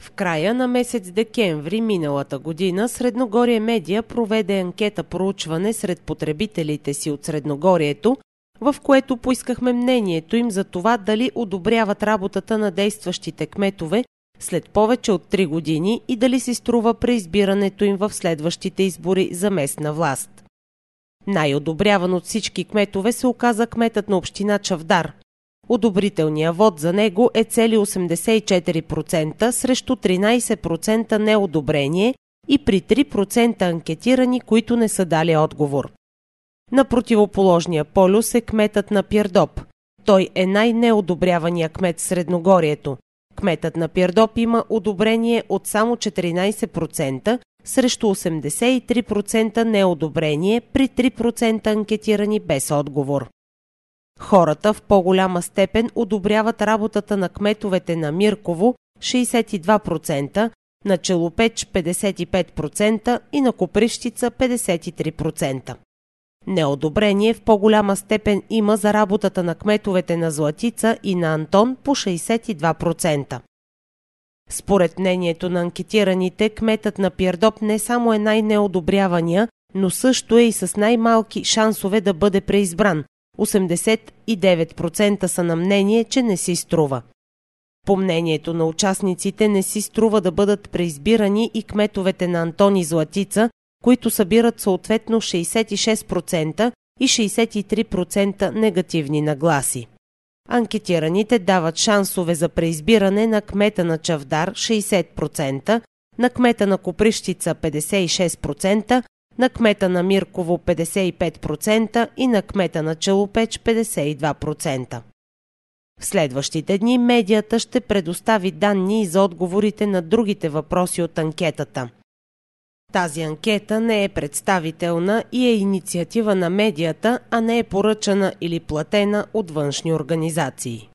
В края на месец декември миналата година Средногорие Медия проведе анкета проучване сред потребителите си от Средногорието, в което поискахме мнението им за това дали одобряват работата на действащите кметове след повече от 3 години и дали си струва преизбирането им в следващите избори за местна власт. Най-одобряван от всички кметове се оказа кметът на община Чавдар, Одобрителният вод за него е цели 84% срещу 13% неодобрение и при 3% анкетирани, които не са дали отговор. На противоположния полюс е кметът на Пирдоп. Той е най-неодобрявания кмет в Средногорието. Кметът на Пирдоп има одобрение от само 14% срещу 83% неодобрение при 3% анкетирани без отговор. Хората в по-голяма степен одобряват работата на кметовете на Мирково 62%, на Челопеч 55% и на Коприщица 53%. Неодобрение в по-голяма степен има за работата на кметовете на Златица и на Антон по 62%. Според мнението на анкетираните, кметът на Пирдоп не само е най-неодобрявания, но също е и с най-малки шансове да бъде преизбран, 89% са на мнение, че не си струва. По мнението на участниците не си струва да бъдат преизбирани и кметовете на Антони Златица, които събират съответно 66% и 63% негативни нагласи. Анкетираните дават шансове за преизбиране на кмета на Чавдар 60%, на кмета на Коприщица 56%, на кмета на Мирково 55% и на кмета на Челопеч 52%. В следващите дни медията ще предостави данни за отговорите на другите въпроси от анкетата. Тази анкета не е представителна и е инициатива на медията, а не е поръчана или платена от външни организации.